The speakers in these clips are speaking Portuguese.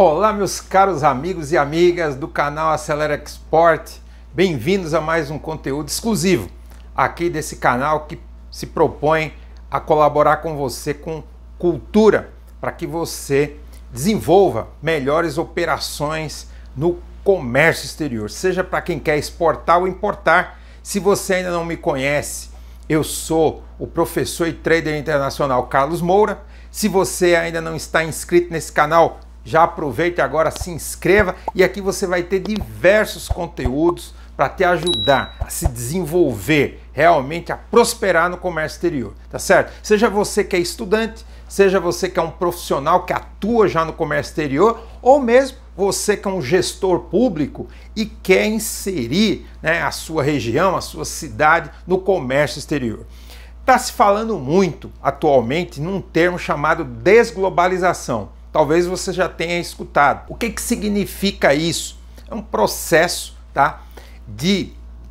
Olá, meus caros amigos e amigas do canal Acelera Export. Bem-vindos a mais um conteúdo exclusivo aqui desse canal que se propõe a colaborar com você com cultura para que você desenvolva melhores operações no comércio exterior, seja para quem quer exportar ou importar. Se você ainda não me conhece, eu sou o professor e trader internacional Carlos Moura. Se você ainda não está inscrito nesse canal, já aproveita agora, se inscreva e aqui você vai ter diversos conteúdos para te ajudar a se desenvolver, realmente a prosperar no comércio exterior, tá certo? Seja você que é estudante, seja você que é um profissional que atua já no comércio exterior, ou mesmo você que é um gestor público e quer inserir né, a sua região, a sua cidade no comércio exterior. Está se falando muito atualmente num termo chamado desglobalização. Talvez você já tenha escutado. O que, que significa isso? É um processo tá, de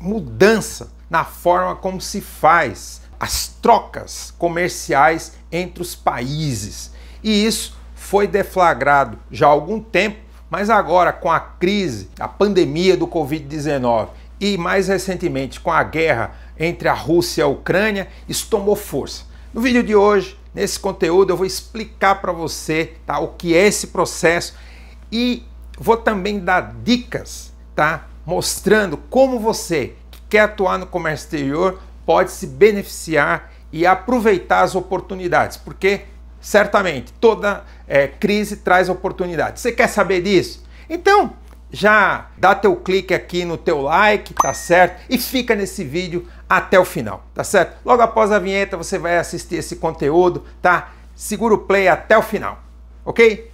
mudança na forma como se faz as trocas comerciais entre os países. E isso foi deflagrado já há algum tempo, mas agora com a crise, a pandemia do Covid-19 e mais recentemente com a guerra entre a Rússia e a Ucrânia, isso tomou força. No vídeo de hoje Nesse conteúdo eu vou explicar para você tá, o que é esse processo e vou também dar dicas, tá? Mostrando como você que quer atuar no comércio exterior pode se beneficiar e aproveitar as oportunidades, porque certamente toda é, crise traz oportunidade. Você quer saber disso? Então já dá teu clique aqui no teu like, tá certo? E fica nesse vídeo até o final, tá certo? Logo após a vinheta você vai assistir esse conteúdo, tá? Segura o play até o final, ok?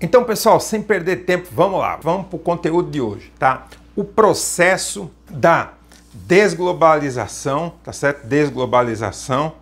Então, pessoal, sem perder tempo, vamos lá, vamos para o conteúdo de hoje, tá? O processo da desglobalização, tá certo? Desglobalização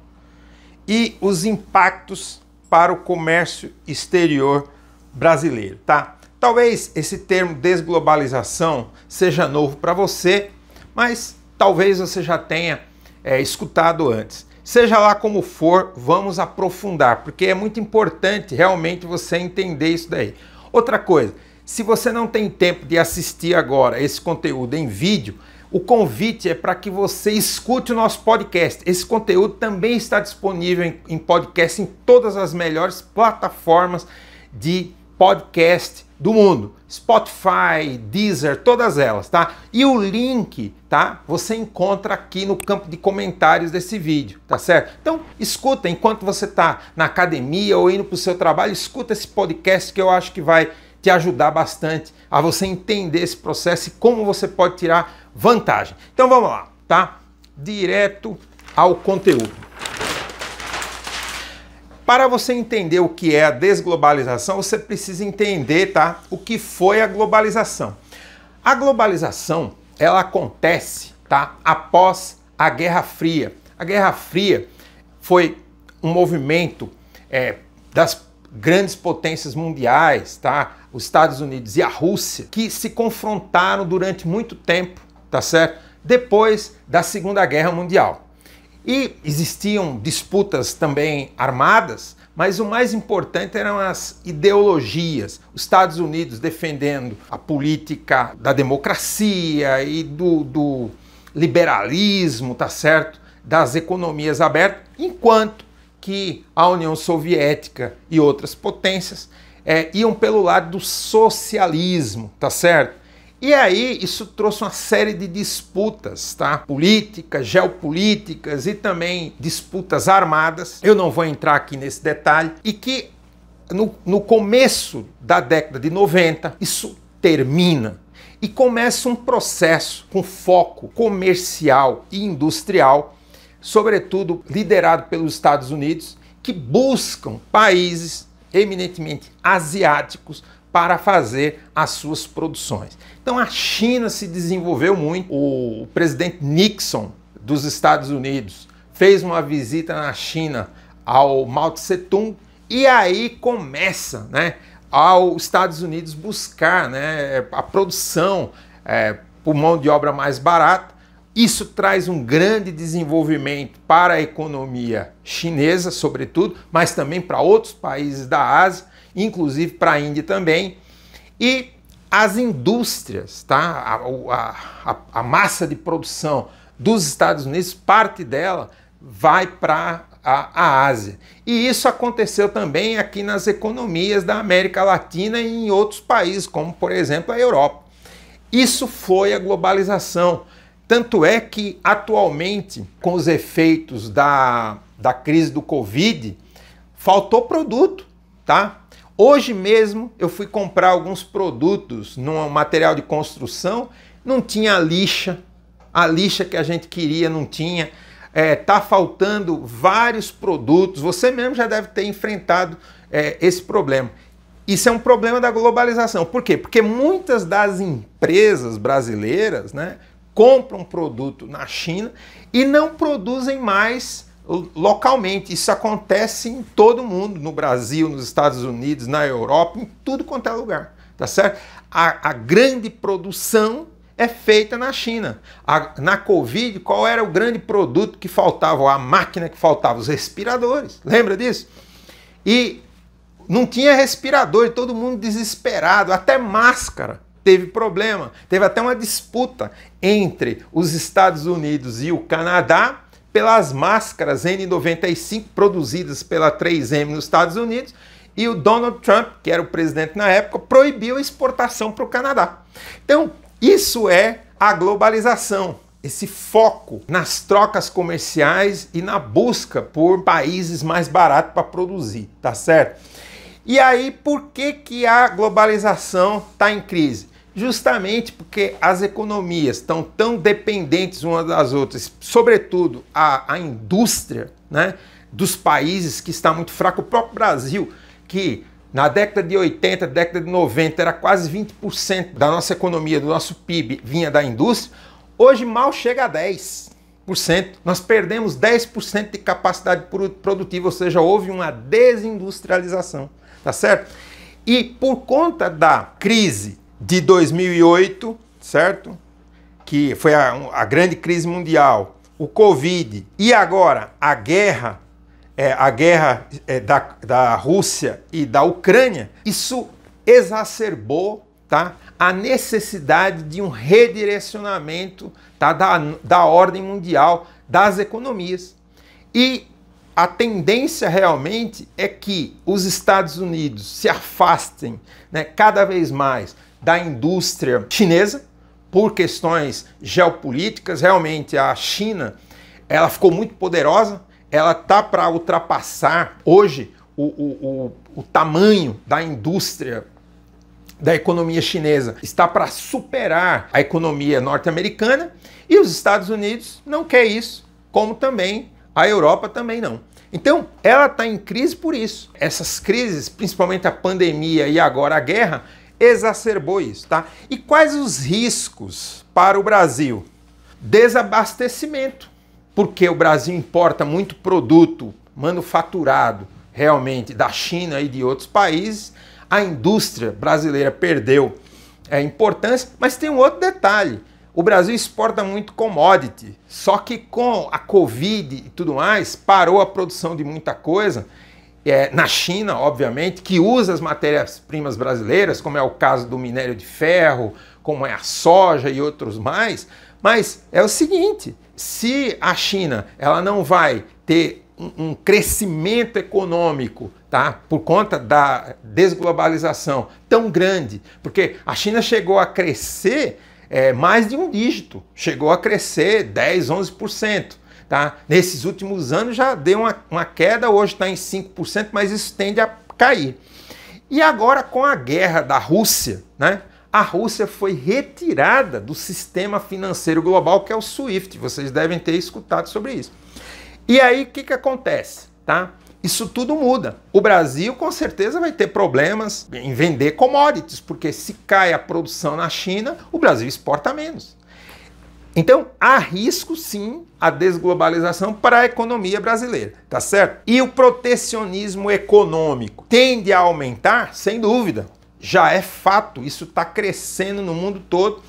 e os impactos para o comércio exterior brasileiro, tá? Talvez esse termo desglobalização seja novo para você, mas talvez você já tenha é, escutado antes. Seja lá como for, vamos aprofundar, porque é muito importante realmente você entender isso daí. Outra coisa, se você não tem tempo de assistir agora esse conteúdo em vídeo, o convite é para que você escute o nosso podcast. Esse conteúdo também está disponível em, em podcast em todas as melhores plataformas de podcast do mundo, Spotify, Deezer, todas elas, tá? E o link, tá? Você encontra aqui no campo de comentários desse vídeo, tá certo? Então, escuta enquanto você está na academia ou indo para o seu trabalho, escuta esse podcast que eu acho que vai te ajudar bastante a você entender esse processo e como você pode tirar vantagem. Então vamos lá, tá? Direto ao conteúdo. Para você entender o que é a desglobalização, você precisa entender, tá? O que foi a globalização? A globalização, ela acontece, tá? Após a Guerra Fria. A Guerra Fria foi um movimento é, das grandes potências mundiais, tá? Os Estados Unidos e a Rússia, que se confrontaram durante muito tempo tá certo? Depois da Segunda Guerra Mundial. E existiam disputas também armadas, mas o mais importante eram as ideologias. Os Estados Unidos defendendo a política da democracia e do, do liberalismo, tá certo? Das economias abertas, enquanto que a União Soviética e outras potências é, iam pelo lado do socialismo, tá certo? E aí isso trouxe uma série de disputas, tá? Políticas, geopolíticas e também disputas armadas. Eu não vou entrar aqui nesse detalhe e que no, no começo da década de 90 isso termina e começa um processo com foco comercial e industrial, sobretudo liderado pelos Estados Unidos, que buscam países eminentemente asiáticos para fazer as suas produções. Então a China se desenvolveu muito. O presidente Nixon dos Estados Unidos fez uma visita na China ao Mao Tse Tung e aí começa, né, aos Estados Unidos buscar, né, a produção é, por mão de obra mais barata. Isso traz um grande desenvolvimento para a economia chinesa, sobretudo, mas também para outros países da Ásia inclusive para a Índia também. E as indústrias, tá? a, a, a massa de produção dos Estados Unidos, parte dela vai para a, a, Ásia. E isso aconteceu também aqui nas economias da América Latina e em outros países, como por exemplo a Europa. Isso foi a globalização. Tanto é que atualmente, com os efeitos da, da crise do Covid, faltou produto, tá? Hoje mesmo eu fui comprar alguns produtos no material de construção, não tinha lixa, a lixa que a gente queria não tinha. É, tá faltando vários produtos. Você mesmo já deve ter enfrentado é, esse problema. Isso é um problema da globalização. Por quê? Porque muitas das empresas brasileiras né, compram produto na China e não produzem mais localmente. Isso acontece em todo mundo, no Brasil, nos Estados Unidos, na Europa, em tudo quanto é lugar, tá certo? A, a grande produção é feita na China. A, na Covid, qual era o grande produto que faltava, a máquina que faltava? Os respiradores, lembra disso? E não tinha respirador, todo mundo desesperado, até máscara teve problema. Teve até uma disputa entre os Estados Unidos e o Canadá pelas máscaras N95 produzidas pela 3M nos Estados Unidos e o Donald Trump, que era o presidente na época, proibiu a exportação para o Canadá. Então, isso é a globalização esse foco nas trocas comerciais e na busca por países mais baratos para produzir, tá certo? E aí, por que, que a globalização está em crise? justamente porque as economias estão tão dependentes umas das outras, sobretudo a, a indústria né, dos países que está muito fraca. O próprio Brasil, que na década de 80, década de 90, era quase 20% da nossa economia, do nosso PIB, vinha da indústria, hoje mal chega a 10%. Nós perdemos 10% de capacidade produtiva, ou seja, houve uma desindustrialização, tá certo? E por conta da crise de 2008, certo? Que foi a, a grande crise mundial, o Covid e agora a guerra, é, a guerra é, da, da Rússia e da Ucrânia, isso exacerbou tá, a necessidade de um redirecionamento tá, da, da ordem mundial das economias. E a tendência realmente é que os Estados Unidos se afastem né, cada vez mais da indústria chinesa por questões geopolíticas. Realmente a China ela ficou muito poderosa, ela tá para ultrapassar hoje o, o, o, o tamanho da indústria da economia chinesa está para superar a economia norte-americana e os Estados Unidos não quer isso, como também a Europa também não. Então, ela está em crise por isso. Essas crises, principalmente a pandemia e agora a guerra, exacerbou isso, tá? E quais os riscos para o Brasil? Desabastecimento, porque o Brasil importa muito produto manufaturado realmente da China e de outros países. A indústria brasileira perdeu é, importância, mas tem um outro detalhe. O Brasil exporta muito commodity, só que com a Covid e tudo mais, parou a produção de muita coisa é, na China, obviamente, que usa as matérias-primas brasileiras, como é o caso do minério de ferro, como é a soja e outros mais. Mas é o seguinte: se a China ela não vai ter um, um crescimento econômico tá? por conta da desglobalização tão grande, porque a China chegou a crescer é, mais de um dígito, chegou a crescer 10, 11%. Tá? Nesses últimos anos já deu uma, uma queda, hoje está em 5%, mas isso tende a cair. E agora, com a guerra da Rússia, né? a Rússia foi retirada do sistema financeiro global, que é o SWIFT. Vocês devem ter escutado sobre isso. E aí, o que, que acontece? Tá? Isso tudo muda. O Brasil, com certeza, vai ter problemas em vender commodities, porque se cai a produção na China, o Brasil exporta menos. Então, há risco sim a desglobalização para a economia brasileira, tá certo? E o protecionismo econômico tende a aumentar, sem dúvida. Já é fato, isso está crescendo no mundo todo.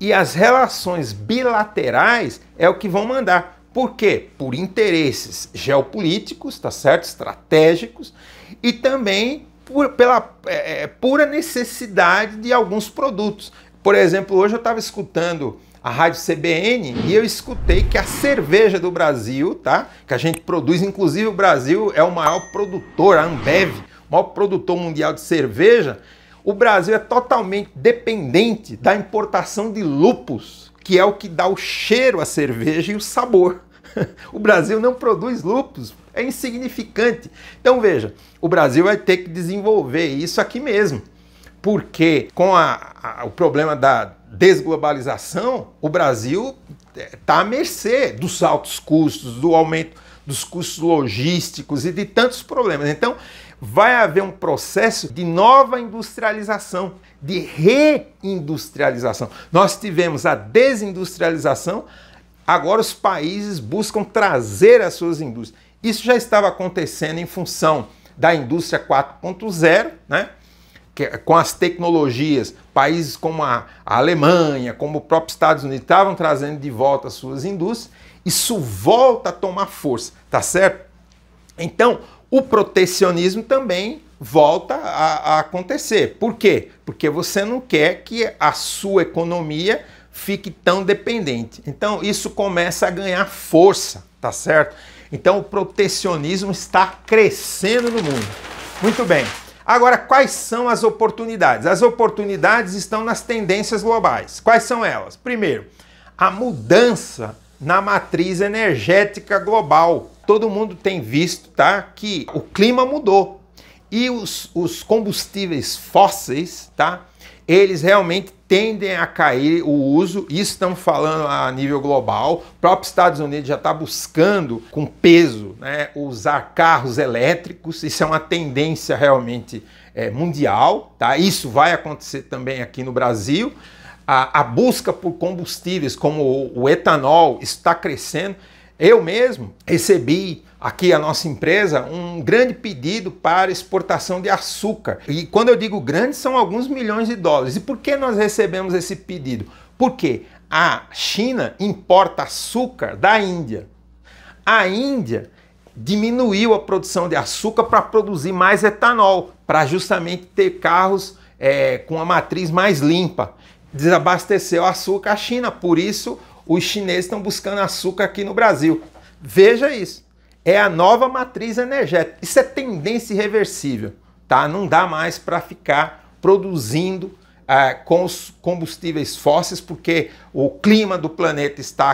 E as relações bilaterais é o que vão mandar. Por quê? Por interesses geopolíticos, tá certo? Estratégicos e também por, pela é, é pura necessidade de alguns produtos. Por exemplo, hoje eu estava escutando a Rádio CBN e eu escutei que a cerveja do Brasil, tá? Que a gente produz, inclusive o Brasil é o maior produtor, a Ambev, o maior produtor mundial de cerveja. O Brasil é totalmente dependente da importação de lupus, que é o que dá o cheiro à cerveja e o sabor. O Brasil não produz lupus, é insignificante. Então veja, o Brasil vai ter que desenvolver isso aqui mesmo porque com a, a, o problema da desglobalização, o Brasil está é, à mercê dos altos custos, do aumento dos custos logísticos e de tantos problemas. Então, vai haver um processo de nova industrialização, de reindustrialização. Nós tivemos a desindustrialização, agora os países buscam trazer as suas indústrias. Isso já estava acontecendo em função da indústria 4.0, né? com as tecnologias, países como a, a Alemanha, como o próprio Estados Unidos, estavam trazendo de volta as suas indústrias, isso volta a tomar força, tá certo? Então, o protecionismo também volta a, a acontecer. Por quê? Porque você não quer que a sua economia fique tão dependente. Então, isso começa a ganhar força, tá certo? Então, o protecionismo está crescendo no mundo. Muito bem. Agora, quais são as oportunidades? As oportunidades estão nas tendências globais. Quais são elas? Primeiro, a mudança na matriz energética global. Todo mundo tem visto tá, que o clima mudou e os, os combustíveis fósseis, tá? Eles realmente tendem a cair o uso, isso estamos falando a nível global. O próprio Estados Unidos já está buscando com peso né, usar carros elétricos, isso é uma tendência realmente é, mundial, tá? isso vai acontecer também aqui no Brasil. A, a busca por combustíveis como o, o etanol está crescendo eu mesmo recebi aqui a nossa empresa um grande pedido para exportação de açúcar. E quando eu digo grande, são alguns milhões de dólares. E por que nós recebemos esse pedido? Porque a China importa açúcar da Índia. A Índia diminuiu a produção de açúcar para produzir mais etanol, para justamente ter carros é, com a matriz mais limpa. Desabasteceu açúcar a China, por isso os chineses estão buscando açúcar aqui no Brasil. Veja isso. É a nova matriz energética. Isso é tendência irreversível, tá? Não dá mais para ficar produzindo é, com os combustíveis fósseis, porque o clima do planeta está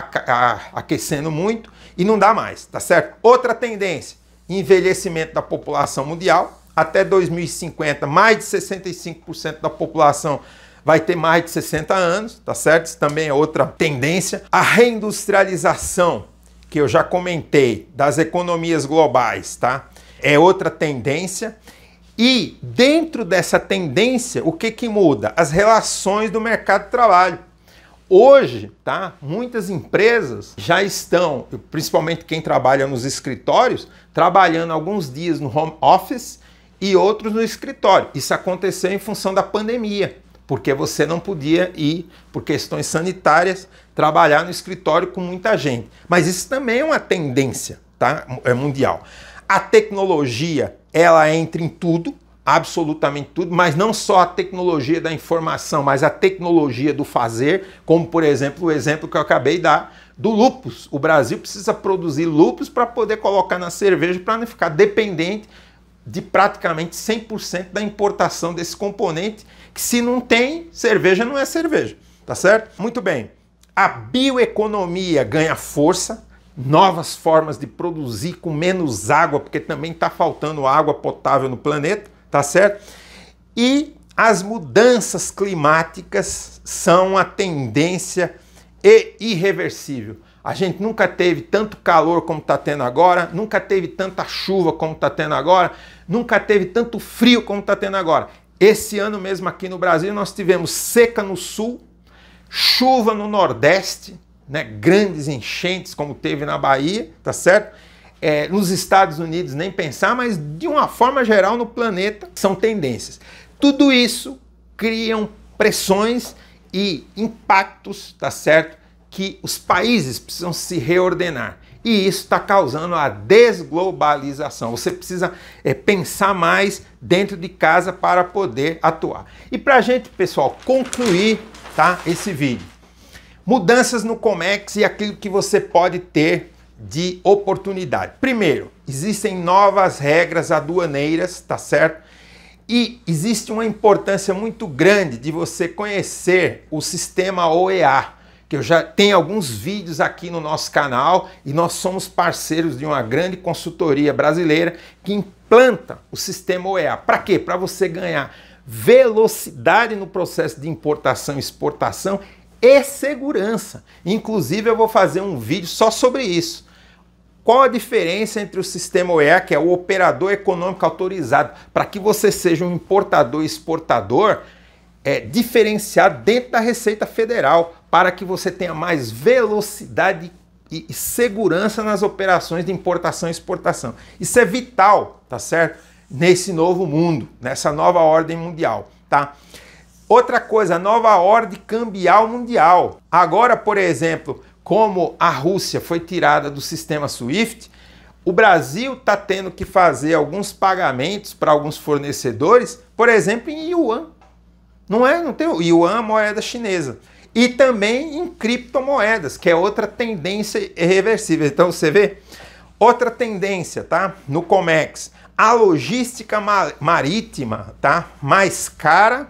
aquecendo muito e não dá mais, tá certo? Outra tendência: envelhecimento da população mundial. Até 2050, mais de 65% da população vai ter mais de 60 anos, tá certo? Isso também é outra tendência. A reindustrialização, que eu já comentei, das economias globais, tá? É outra tendência. E dentro dessa tendência, o que, que muda? As relações do mercado de trabalho. Hoje, tá? Muitas empresas já estão, principalmente quem trabalha nos escritórios, trabalhando alguns dias no home office e outros no escritório. Isso aconteceu em função da pandemia porque você não podia ir, por questões sanitárias, trabalhar no escritório com muita gente. Mas isso também é uma tendência tá? é mundial. A tecnologia, ela entra em tudo, absolutamente tudo, mas não só a tecnologia da informação, mas a tecnologia do fazer, como por exemplo o exemplo que eu acabei de dar do lúpus. O Brasil precisa produzir lúpus para poder colocar na cerveja para não ficar dependente de praticamente 100% da importação desse componente que se não tem, cerveja não é cerveja, tá certo? Muito bem. A bioeconomia ganha força, novas formas de produzir com menos água, porque também está faltando água potável no planeta, tá certo? E as mudanças climáticas são a tendência e irreversível. A gente nunca teve tanto calor como está tendo agora, nunca teve tanta chuva como está tendo agora, nunca teve tanto frio como está tendo agora. Esse ano mesmo aqui no Brasil nós tivemos seca no sul, chuva no nordeste, né, grandes enchentes como teve na Bahia, tá certo? É, nos Estados Unidos nem pensar, mas de uma forma geral no planeta são tendências. Tudo isso criam pressões e impactos, tá certo? Que os países precisam se reordenar. E isso está causando a desglobalização. Você precisa é, pensar mais dentro de casa para poder atuar. E para a gente, pessoal, concluir tá, esse vídeo. Mudanças no Comex e aquilo que você pode ter de oportunidade. Primeiro, existem novas regras aduaneiras, tá certo? E existe uma importância muito grande de você conhecer o sistema OEA, que eu já tenho alguns vídeos aqui no nosso canal e nós somos parceiros de uma grande consultoria brasileira que implanta o sistema OEA. Para quê? Para você ganhar velocidade no processo de importação e exportação e segurança. Inclusive eu vou fazer um vídeo só sobre isso. Qual a diferença entre o sistema OEA, que é o operador econômico autorizado, para que você seja um importador e exportador é, diferenciado dentro da Receita Federal? para que você tenha mais velocidade e segurança nas operações de importação e exportação. Isso é vital, tá certo? Nesse novo mundo, nessa nova ordem mundial, tá? Outra coisa, nova ordem cambial mundial. Agora, por exemplo, como a Rússia foi tirada do sistema SWIFT, o Brasil está tendo que fazer alguns pagamentos para alguns fornecedores, por exemplo, em yuan. Não é, não tem yuan, moeda chinesa e também em criptomoedas, que é outra tendência irreversível. Então você vê outra tendência, tá? No Comex, a logística marítima, tá? Mais cara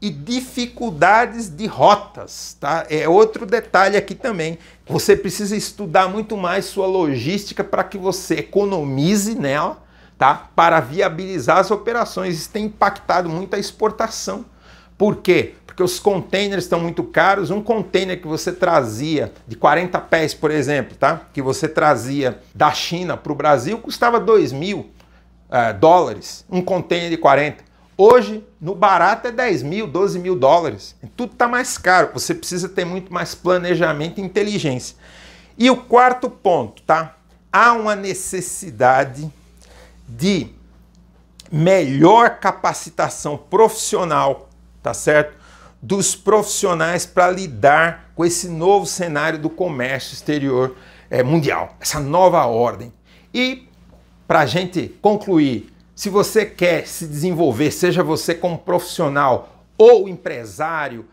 e dificuldades de rotas, tá? É outro detalhe aqui também. Você precisa estudar muito mais sua logística para que você economize nela, tá? Para viabilizar as operações. Isso tem impactado muito a exportação. Por quê? Porque os containers estão muito caros. Um container que você trazia de 40 pés, por exemplo, tá? que você trazia da China para o Brasil, custava 2 mil uh, dólares. Um container de 40. Hoje, no barato, é 10 mil, 12 mil dólares. Tudo está mais caro. Você precisa ter muito mais planejamento e inteligência. E o quarto ponto, tá? Há uma necessidade de melhor capacitação profissional tá certo? Dos profissionais para lidar com esse novo cenário do comércio exterior é, mundial, essa nova ordem. E para a gente concluir, se você quer se desenvolver, seja você como profissional ou empresário,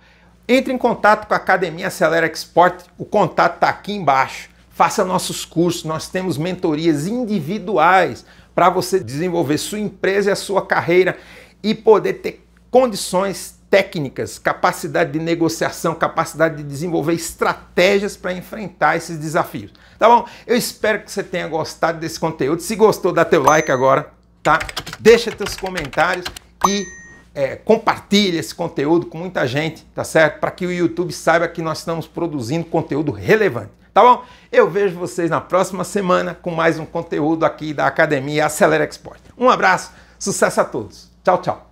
entre em contato com a Academia Acelera Export, o contato está aqui embaixo. Faça nossos cursos, nós temos mentorias individuais para você desenvolver sua empresa e a sua carreira e poder ter condições técnicas, capacidade de negociação, capacidade de desenvolver estratégias para enfrentar esses desafios. Tá bom? Eu espero que você tenha gostado desse conteúdo. Se gostou, dá teu like agora, tá? Deixa teus comentários e é, compartilha esse conteúdo com muita gente, tá certo? Para que o YouTube saiba que nós estamos produzindo conteúdo relevante. Tá bom? Eu vejo vocês na próxima semana com mais um conteúdo aqui da Academia Acelera Export. Um abraço, sucesso a todos. Tchau, tchau.